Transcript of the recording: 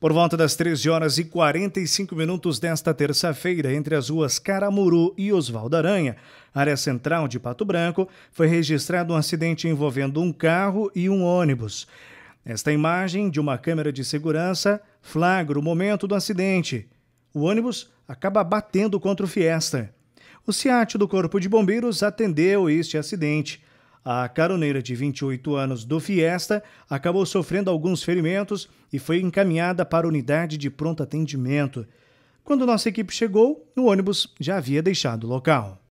Por volta das 13 horas e 45 minutos desta terça-feira, entre as ruas Caramuru e Oswaldo Aranha, área central de Pato Branco, foi registrado um acidente envolvendo um carro e um ônibus. Esta imagem de uma câmera de segurança flagra o momento do acidente. O ônibus acaba batendo contra o Fiesta. O SEAT do Corpo de Bombeiros atendeu este acidente. A caroneira de 28 anos do Fiesta acabou sofrendo alguns ferimentos e foi encaminhada para a unidade de pronto atendimento. Quando nossa equipe chegou, o ônibus já havia deixado o local.